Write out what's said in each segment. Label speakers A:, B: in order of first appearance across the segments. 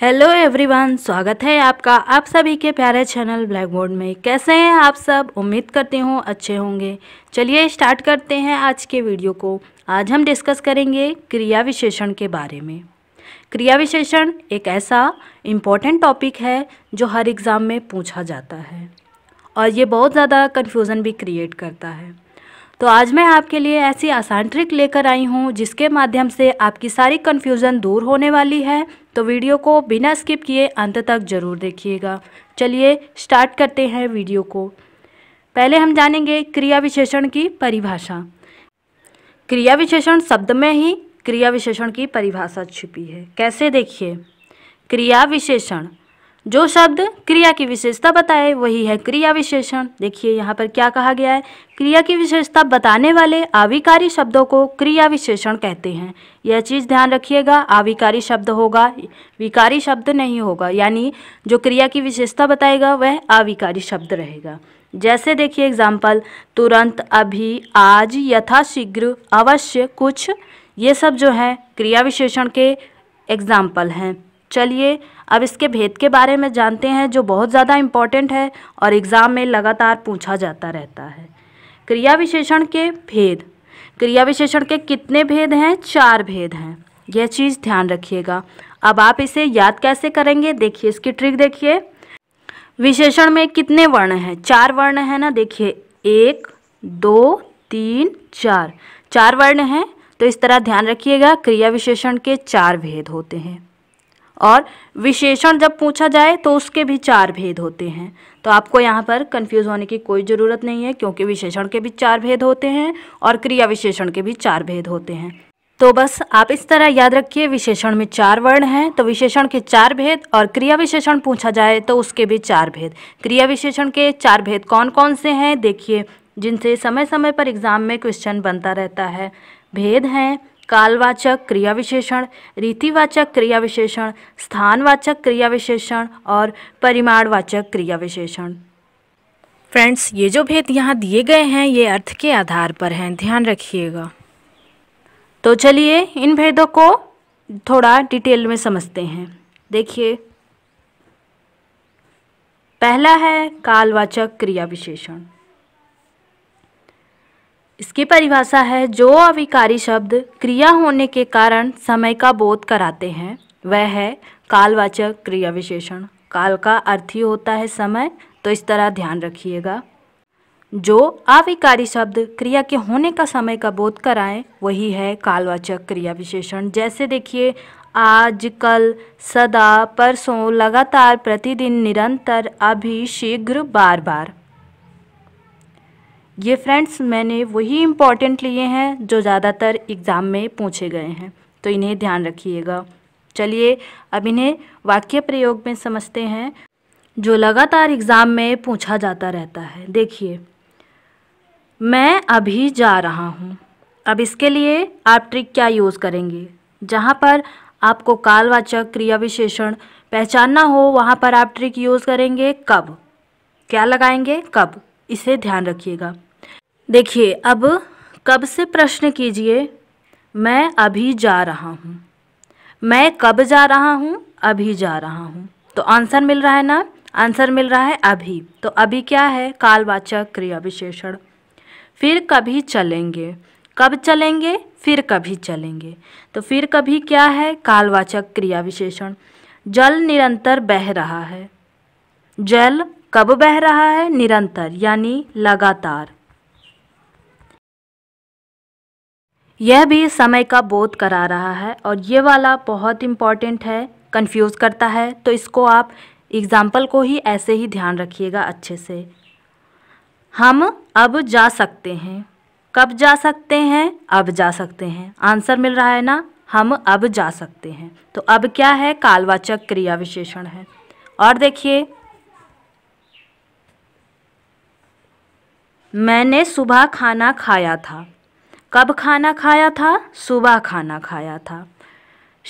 A: hello everyone स्वागत है आपका आप सभी के प्यारे चैनल ब्लैक बोर्ड में कैसे हैं आप सब उम्मीद करती हूँ अच्छे होंगे चलिए स्टार्ट करते हैं आज के वीडियो को आज हम डिस्कस करेंगे क्रिया विशेषण के बारे में क्रिया विशेषण एक ऐसा इम्पॉर्टेंट टॉपिक है जो हर एग्ज़ाम में पूछा जाता है और ये बहुत ज़्यादा कन्फ्यूज़न भी क्रिएट करता है तो आज मैं आपके लिए ऐसी आसान ट्रिक लेकर आई हूँ जिसके माध्यम से आपकी सारी कन्फ्यूज़न दूर होने वाली है तो वीडियो को बिना स्किप किए अंत तक ज़रूर देखिएगा चलिए स्टार्ट करते हैं वीडियो को पहले हम जानेंगे क्रिया विशेषण की परिभाषा क्रिया विशेषण शब्द में ही क्रिया विशेषण की परिभाषा छिपी है कैसे देखिए क्रिया विशेषण जो शब्द क्रिया की विशेषता बताए वही है क्रिया विशेषण देखिए यहाँ पर क्या कहा गया है क्रिया की विशेषता बताने वाले आविकारी शब्दों को क्रिया विशेषण कहते हैं यह चीज़ ध्यान रखिएगा आविकारी शब्द होगा विकारी शब्द नहीं होगा यानी जो क्रिया की विशेषता बताएगा वह आविकारी शब्द रहेगा जैसे देखिए एग्जाम्पल तुरंत अभी आज यथाशीघ्र अवश्य कुछ ये सब जो है क्रिया विशेषण के एग्जाम्पल हैं चलिए अब इसके भेद के बारे में जानते हैं जो बहुत ज़्यादा इम्पॉर्टेंट है और एग्ज़ाम में लगातार पूछा जाता रहता है क्रिया विशेषण के भेद क्रिया विशेषण के कितने भेद हैं चार भेद हैं यह चीज़ ध्यान रखिएगा अब आप इसे याद कैसे करेंगे देखिए इसकी ट्रिक देखिए विशेषण में कितने वर्ण हैं चार वर्ण है ना देखिए एक दो तीन चार चार वर्ण हैं तो इस तरह ध्यान रखिएगा क्रिया विशेषण के चार भेद होते हैं और विशेषण जब पूछा जाए तो उसके भी चार भेद होते हैं तो आपको यहाँ पर कंफ्यूज होने की कोई ज़रूरत नहीं है क्योंकि विशेषण के भी चार भेद होते हैं और क्रिया विशेषण के भी चार भेद होते हैं तो बस आप इस तरह याद रखिए विशेषण में चार वर्ण हैं तो विशेषण के चार भेद और क्रिया विशेषण पूछा जाए तो उसके भी चार भेद क्रिया विशेषण के चार भेद कौन कौन से हैं देखिए जिनसे समय समय पर एग्ज़ाम में क्वेश्चन बनता रहता है भेद हैं कालवाचक क्रिया विशेषण रीतिवाचक क्रिया विशेषण स्थानवाचक क्रिया विशेषण और परिमाणवाचक क्रिया विशेषण फ्रेंड्स ये जो भेद यहाँ दिए गए हैं ये अर्थ के आधार पर हैं ध्यान रखिएगा तो चलिए इन भेदों को थोड़ा डिटेल में समझते हैं देखिए पहला है कालवाचक क्रिया विशेषण इसकी परिभाषा है जो अविकारी शब्द क्रिया होने के कारण समय का बोध कराते हैं वह है कालवाचक क्रिया विशेषण काल का अर्थ ही होता है समय तो इस तरह ध्यान रखिएगा जो अविकारी शब्द क्रिया के होने का समय का बोध कराएं वही है कालवाचक क्रिया विशेषण जैसे देखिए आज कल सदा परसों लगातार प्रतिदिन निरंतर अभी शीघ्र बार बार ये फ्रेंड्स मैंने वही इम्पॉर्टेंट लिए हैं जो ज़्यादातर एग्ज़ाम में पूछे गए हैं तो इन्हें ध्यान रखिएगा चलिए अब इन्हें वाक्य प्रयोग में समझते हैं जो लगातार एग्ज़ाम में पूछा जाता रहता है देखिए मैं अभी जा रहा हूँ अब इसके लिए आप ट्रिक क्या यूज़ करेंगे जहाँ पर आपको कालवाचक क्रिया विशेषण पहचानना हो वहाँ पर आप ट्रिक यूज़ करेंगे कब क्या लगाएंगे कब इसे ध्यान रखिएगा देखिए अब कब से प्रश्न कीजिए मैं अभी जा रहा हूँ मैं कब जा रहा हूँ अभी जा रहा हूँ तो आंसर मिल रहा है ना आंसर मिल रहा है अभी तो अभी क्या है कालवाचक क्रिया विशेषण फिर कभी चलेंगे कब चलेंगे फिर कभी चलेंगे तो फिर कभी क्या है कालवाचक क्रिया विशेषण जल निरंतर बह रहा है जल कब बह रहा है निरंतर यानी लगातार यह भी समय का बोध करा रहा है और ये वाला बहुत इम्पॉर्टेंट है कंफ्यूज करता है तो इसको आप एग्ज़ाम्पल को ही ऐसे ही ध्यान रखिएगा अच्छे से हम अब जा सकते हैं कब जा सकते हैं अब जा सकते हैं आंसर मिल रहा है ना हम अब जा सकते हैं तो अब क्या है कालवाचक क्रिया विशेषण है और देखिए मैंने सुबह खाना खाया था कब खाना खाया था सुबह खाना खाया था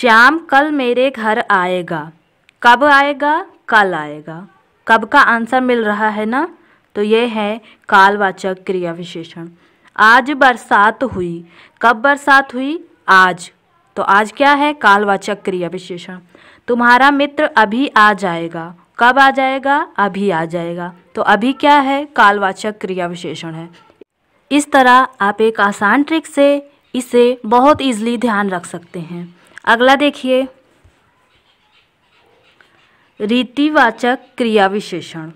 A: श्याम कल मेरे घर आएगा कब आएगा कल आएगा कब का आंसर मिल रहा है ना तो ये है कालवाचक क्रिया विशेषण आज बरसात हुई कब बरसात हुई आज तो आज क्या है कालवाचक क्रिया विशेषण तुम्हारा मित्र अभी आ जाएगा कब आ जाएगा अभी आ जाएगा तो अभी क्या है कालवाचक क्रिया विशेषण है इस तरह आप एक आसान ट्रिक से इसे बहुत ईजिली ध्यान रख सकते हैं अगला देखिए रीतिवाचक क्रिया विशेषण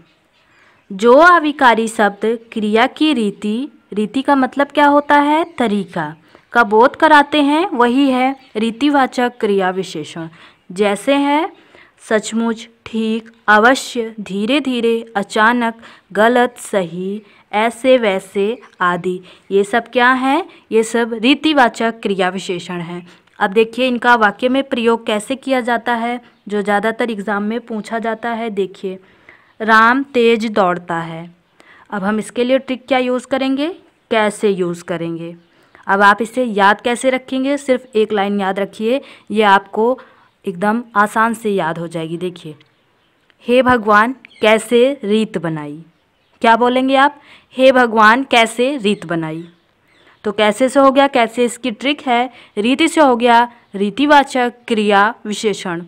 A: जो आविकारी शब्द क्रिया की रीति रीति का मतलब क्या होता है तरीका का बोध कराते हैं वही है रीतिवाचक क्रिया विशेषण जैसे है सचमुच ठीक अवश्य धीरे धीरे अचानक गलत सही ऐसे वैसे आदि ये सब क्या है ये सब रीतिवाचक क्रिया विशेषण हैं अब देखिए इनका वाक्य में प्रयोग कैसे किया जाता है जो ज़्यादातर एग्ज़ाम में पूछा जाता है देखिए राम तेज दौड़ता है अब हम इसके लिए ट्रिक क्या यूज़ करेंगे कैसे यूज़ करेंगे अब आप इसे याद कैसे रखेंगे सिर्फ एक लाइन याद रखिए ये आपको एकदम आसान से याद हो जाएगी देखिए हे भगवान कैसे रीत बनाई क्या बोलेंगे आप हे भगवान कैसे रीत बनाई तो कैसे से हो गया कैसे इसकी ट्रिक है रीति से हो गया रीतिवाचक क्रिया विशेषण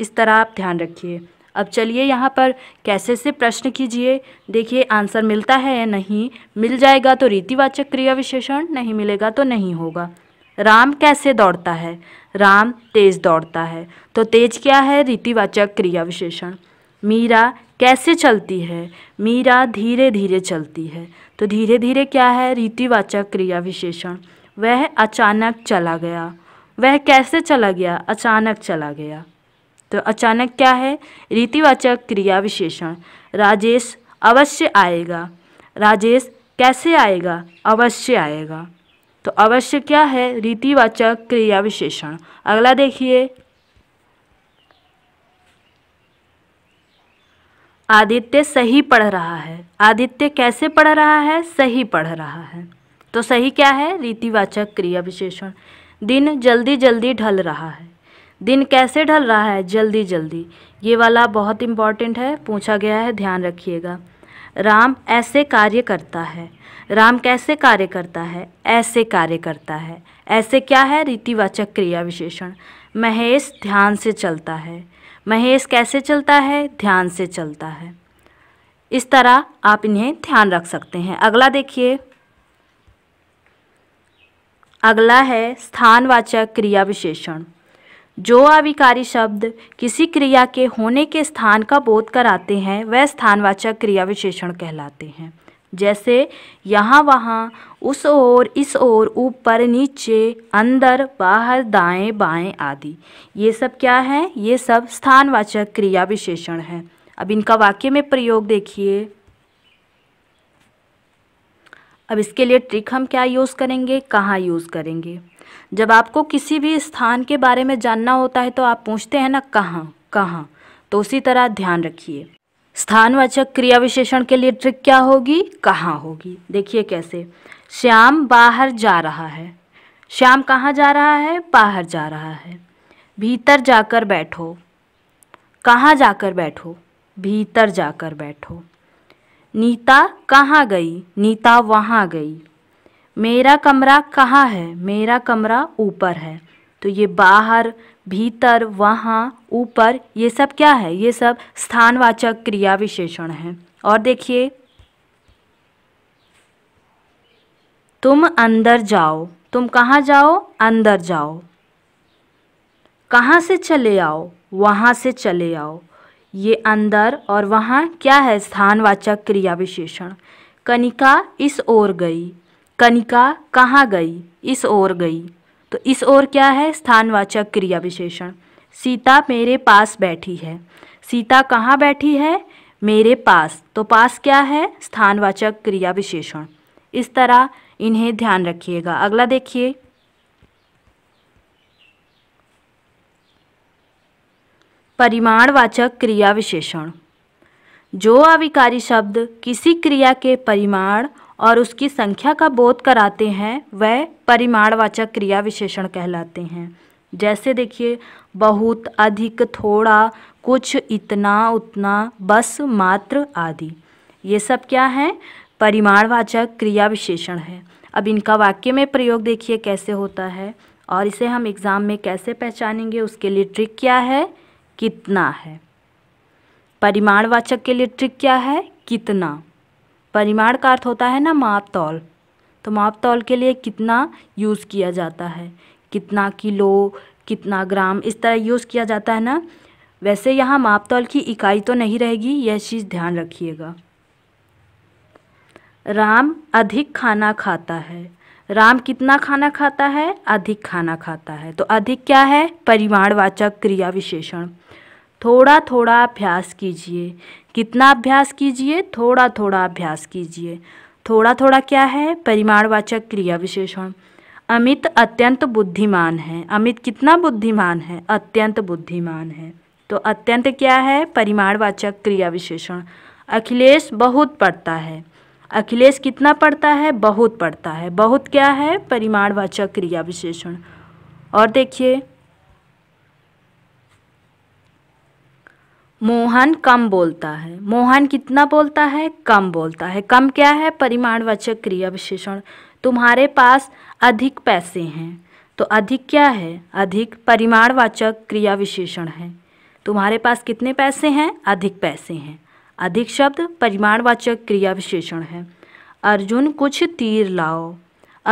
A: इस तरह आप ध्यान रखिए अब चलिए यहाँ पर कैसे से प्रश्न कीजिए देखिए आंसर मिलता है या नहीं मिल जाएगा तो रीतिवाचक क्रिया विशेषण नहीं मिलेगा तो नहीं होगा राम कैसे दौड़ता है राम तेज़ दौड़ता है तो तेज क्या है रीतिवाचक क्रिया विशेषण मीरा कैसे चलती है मीरा धीरे धीरे चलती है तो धीरे धीरे क्या है रीतिवाचक क्रिया विशेषण वह अचानक चला गया वह कैसे चला गया अचानक चला गया तो अचानक क्या है रीतिवाचक क्रिया विशेषण राजेश अवश्य आएगा राजेश कैसे आएगा अवश्य आएगा तो अवश्य क्या है रीतिवाचक क्रिया विशेषण अगला देखिए आदित्य सही पढ़ रहा है आदित्य कैसे पढ़ रहा है सही पढ़ रहा है तो सही क्या है रीतिवाचक क्रिया विशेषण दिन जल्दी जल्दी ढल रहा है दिन कैसे ढल रहा है जल्दी जल्दी ये वाला बहुत इम्पॉर्टेंट है पूछा गया है ध्यान रखिएगा राम ऐसे कार्य करता है राम कैसे कार्य करता है ऐसे कार्य करता है ऐसे क्या है रीतिवाचक क्रिया विशेषण महेश ध्यान से चलता है महेश कैसे चलता है ध्यान से चलता है इस तरह आप इन्हें ध्यान रख सकते हैं अगला देखिए अगला है स्थानवाचक क्रिया विशेषण जो अविकारी शब्द किसी क्रिया के होने के स्थान का बोध कराते हैं वह स्थानवाचक क्रिया विशेषण कहलाते हैं जैसे यहाँ वहाँ उस ओर इस ओर ऊपर नीचे अंदर बाहर दाएं बाएं आदि ये सब क्या है ये सब स्थानवाचक क्रिया विशेषण है अब इनका वाक्य में प्रयोग देखिए अब इसके लिए ट्रिक हम क्या यूज़ करेंगे कहाँ यूज़ करेंगे जब आपको किसी भी स्थान के बारे में जानना होता है तो आप पूछते हैं ना कहाँ कहाँ तो उसी तरह ध्यान रखिए स्थानवाचक क्रिया विशेषण के लिए ट्रिक क्या होगी कहाँ होगी देखिए कैसे श्याम बाहर जा रहा है श्याम कहाँ जा रहा है बाहर जा रहा है भीतर जाकर बैठो कहाँ जाकर बैठो भीतर जाकर बैठो नीता कहाँ गई नीता वहाँ गई मेरा कमरा कहाँ है मेरा कमरा ऊपर है तो ये बाहर भीतर वहाँ ऊपर ये सब क्या है ये सब स्थानवाचक क्रिया विशेषण है और देखिए तुम अंदर जाओ तुम कहाँ जाओ अंदर जाओ कहाँ से चले आओ वहाँ से चले आओ ये अंदर और वहाँ क्या है स्थानवाचक क्रिया विशेषण कनिका इस ओर गई कनिका कहाँ गई इस ओर गई तो इस ओर क्या है स्थानवाचक क्रिया विशेषण सीता मेरे पास बैठी है सीता कहाँ बैठी है मेरे पास तो पास क्या है स्थानवाचक क्रिया विशेषण इस तरह इन्हें ध्यान रखिएगा अगला देखिए परिमाणवाचक क्रिया विशेषण जो अविकारी शब्द किसी क्रिया के परिमाण और उसकी संख्या का बोध कराते हैं वह परिमाणवाचक क्रिया विशेषण कहलाते हैं जैसे देखिए बहुत अधिक थोड़ा कुछ इतना उतना बस मात्र आदि ये सब क्या है परिमाणवाचक क्रिया विशेषण है अब इनका वाक्य में प्रयोग देखिए कैसे होता है और इसे हम एग्ज़ाम में कैसे पहचानेंगे उसके लिए ट्रिक क्या है कितना है परिमाणवाचक के लिए ट्रिक क्या है कितना परिमाण का अर्थ होता है ना माप तौल तो माप तौल के लिए कितना यूज़ किया जाता है कितना किलो कितना ग्राम इस तरह यूज़ किया जाता है ना वैसे यहाँ माप तौल की इकाई तो नहीं रहेगी यह चीज़ ध्यान रखिएगा राम अधिक खाना खाता है राम कितना खाना खाता है अधिक खाना खाता है तो अधिक क्या है परिमाणवाचक क्रिया विशेषण थोड़ा थोड़ा अभ्यास कीजिए कितना अभ्यास कीजिए थोड़ा थोड़ा अभ्यास कीजिए थोड़ा थोड़ा क्या है परिमाणवाचक क्रिया विशेषण अमित अत्यंत बुद्धिमान है अमित कितना बुद्धिमान है अत्यंत बुद्धिमान है तो अत्यंत क्या है परिमाणवाचक क्रिया विशेषण अखिलेश बहुत पढ़ता है अखिलेश कितना पढ़ता है बहुत पढ़ता है बहुत क्या है परिमाणवाचक क्रिया विशेषण और देखिए मोहन कम बोलता है मोहन कितना बोलता है कम बोलता है कम क्या है परिमाणवाचक क्रिया विशेषण तुम्हारे पास अधिक पैसे हैं तो अधिक क्या है अधिक परिमाणवाचक क्रिया विशेषण है तुम्हारे पास कितने पैसे हैं अधिक पैसे हैं अधिक शब्द परिमाणवाचक क्रिया विशेषण है अर्जुन कुछ तीर लाओ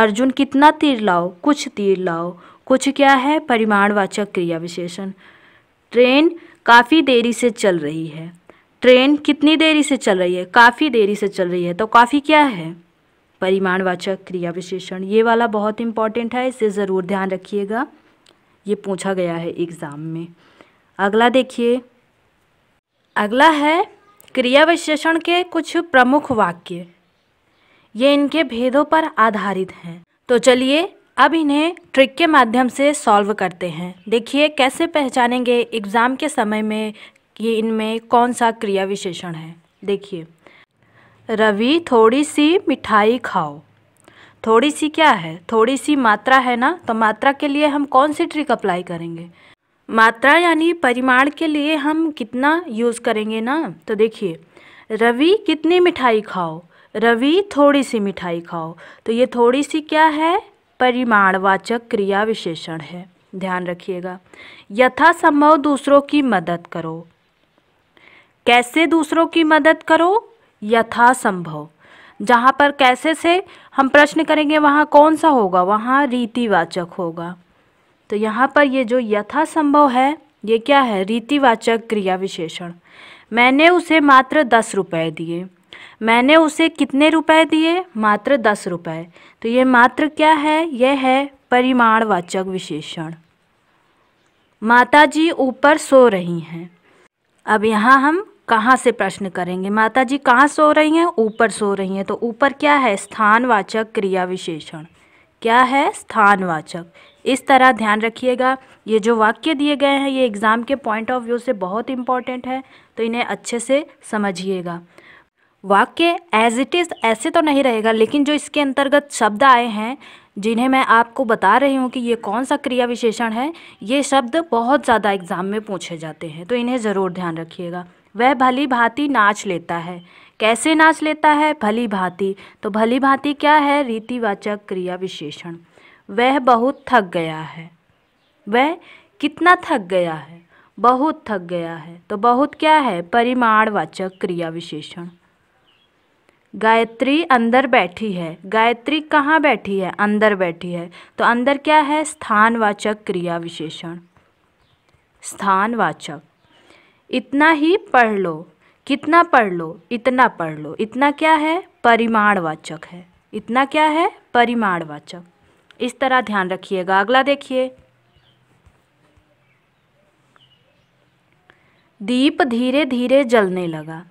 A: अर्जुन कितना तीर लाओ कुछ तीर लाओ कुछ क्या है परिमाणवाचक क्रिया विशेषण ट्रेन काफ़ी देरी से चल रही है ट्रेन कितनी देरी से चल रही है काफ़ी देरी से चल रही है तो काफ़ी क्या है परिमाणवाचक क्रिया विशेषण ये वाला बहुत इंपॉर्टेंट है इसे ज़रूर ध्यान रखिएगा ये पूछा गया है एग्ज़ाम में अगला देखिए अगला है क्रिया विशेषण के कुछ प्रमुख वाक्य ये इनके भेदों पर आधारित हैं तो चलिए अब इन्हें ट्रिक के माध्यम से सॉल्व करते हैं देखिए कैसे पहचानेंगे एग्ज़ाम के समय में कि इनमें कौन सा क्रिया विशेषण है देखिए रवि थोड़ी सी मिठाई खाओ थोड़ी सी क्या है थोड़ी सी मात्रा है ना तो मात्रा के लिए हम कौन सी ट्रिक अप्लाई करेंगे मात्रा यानी परिमाण के लिए हम कितना यूज़ करेंगे ना तो देखिए रवि कितनी मिठाई खाओ रवि थोड़ी सी मिठाई खाओ तो ये थोड़ी सी क्या है परिमाणवाचक क्रिया विशेषण है ध्यान रखिएगा यथासंभव दूसरों की मदद करो कैसे दूसरों की मदद करो यथासंभव जहाँ पर कैसे से हम प्रश्न करेंगे वहाँ कौन सा होगा वहाँ रीतिवाचक होगा तो यहाँ पर ये जो यथासंभव है ये क्या है रीतिवाचक क्रिया विशेषण मैंने उसे मात्र दस रुपये दिए मैंने उसे कितने रुपए दिए मात्र दस रुपए तो ये मात्र क्या है यह है परिमाणवाचक विशेषण माता जी ऊपर सो रही हैं अब यहाँ हम कहाँ से प्रश्न करेंगे माता जी कहाँ सो रही हैं ऊपर सो रही हैं तो ऊपर क्या है स्थानवाचक क्रिया विशेषण क्या है स्थानवाचक इस तरह ध्यान रखिएगा ये जो वाक्य दिए गए हैं ये एग्ज़ाम के पॉइंट ऑफ व्यू से बहुत इम्पॉर्टेंट है तो इन्हें अच्छे से समझिएगा वाक्य एज इट इज़ ऐसे तो नहीं रहेगा लेकिन जो इसके अंतर्गत शब्द आए हैं जिन्हें मैं आपको बता रही हूँ कि ये कौन सा क्रिया विशेषण है ये शब्द बहुत ज़्यादा एग्ज़ाम में पूछे जाते हैं तो इन्हें ज़रूर ध्यान रखिएगा वह भली भांति नाच लेता है कैसे नाच लेता है भली भांति तो भली भांति क्या है रीतिवाचक क्रिया विशेषण वह बहुत थक गया है वह कितना थक गया है बहुत थक गया है तो बहुत क्या है परिमाणवाचक क्रिया विशेषण गायत्री अंदर बैठी है गायत्री कहाँ बैठी है अंदर बैठी है तो अंदर क्या है स्थानवाचक क्रिया विशेषण स्थानवाचक इतना ही पढ़ लो कितना पढ़ लो इतना पढ़ लो इतना क्या है परिमाणवाचक है इतना क्या है परिमाणवाचक इस तरह ध्यान रखिएगा अगला देखिए दीप धीरे धीरे जलने लगा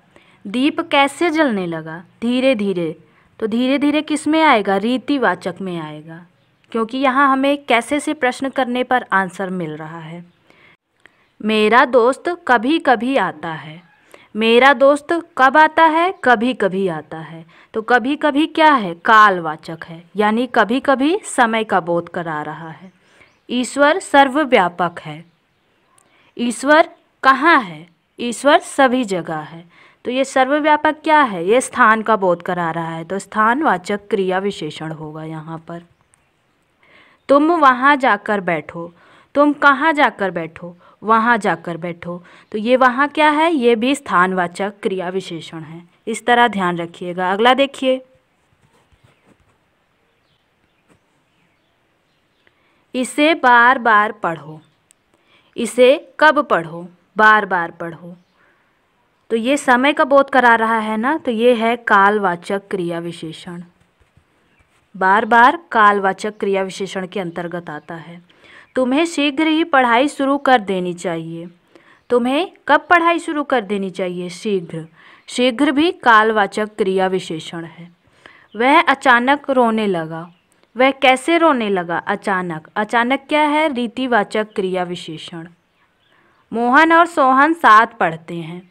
A: दीप कैसे जलने लगा धीरे धीरे तो धीरे धीरे किस में आएगा रीतिवाचक में आएगा क्योंकि यहाँ हमें कैसे से प्रश्न करने पर आंसर मिल रहा है मेरा दोस्त कभी कभी आता है मेरा दोस्त कब आता है कभी कभी आता है तो कभी कभी क्या है कालवाचक है यानी कभी कभी समय का बोध करा रहा है ईश्वर सर्वव्यापक है ईश्वर कहाँ है ईश्वर सभी जगह है तो ये सर्वव्यापक क्या है ये स्थान का बोध करा रहा है तो स्थानवाचक क्रिया विशेषण होगा यहाँ पर तुम वहाँ जाकर बैठो तुम कहाँ जाकर बैठो वहाँ जाकर बैठो तो ये वहाँ क्या है ये भी स्थानवाचक क्रिया विशेषण है इस तरह ध्यान रखिएगा अगला देखिए इसे बार बार पढ़ो इसे कब पढ़ो बार बार पढ़ो तो ये समय का बोध करा रहा है ना तो ये है कालवाचक क्रिया विशेषण बार बार कालवाचक क्रिया विशेषण के अंतर्गत आता है तुम्हें शीघ्र ही पढ़ाई शुरू कर देनी चाहिए तुम्हें कब पढ़ाई शुरू कर देनी चाहिए शीघ्र शीघ्र भी कालवाचक क्रिया विशेषण है वह अचानक रोने लगा वह कैसे रोने लगा अचानक अचानक क्या है रीतिवाचक क्रिया विशेषण मोहन और सोहन साथ पढ़ते हैं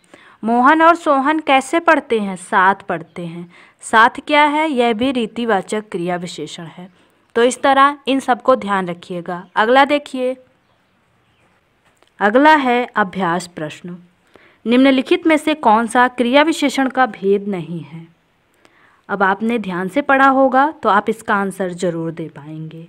A: मोहन और सोहन कैसे पढ़ते हैं साथ पढ़ते हैं साथ क्या है यह भी रीतिवाचक क्रिया विशेषण है तो इस तरह इन सबको ध्यान रखिएगा अगला देखिए अगला है अभ्यास प्रश्न निम्नलिखित में से कौन सा क्रिया विशेषण का भेद नहीं है अब आपने ध्यान से पढ़ा होगा तो आप इसका आंसर जरूर दे पाएंगे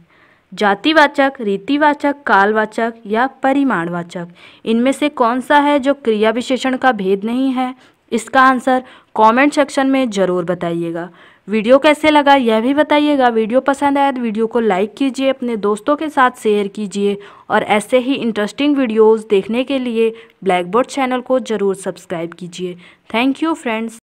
A: जातिवाचक रीतिवाचक कालवाचक या परिमाणवाचक इनमें से कौन सा है जो क्रिया विशेषण का भेद नहीं है इसका आंसर कमेंट सेक्शन में ज़रूर बताइएगा वीडियो कैसे लगा यह भी बताइएगा वीडियो पसंद आया तो वीडियो को लाइक कीजिए अपने दोस्तों के साथ शेयर कीजिए और ऐसे ही इंटरेस्टिंग वीडियोस देखने के लिए ब्लैकबोर्ड चैनल को ज़रूर सब्सक्राइब कीजिए थैंक यू फ्रेंड्स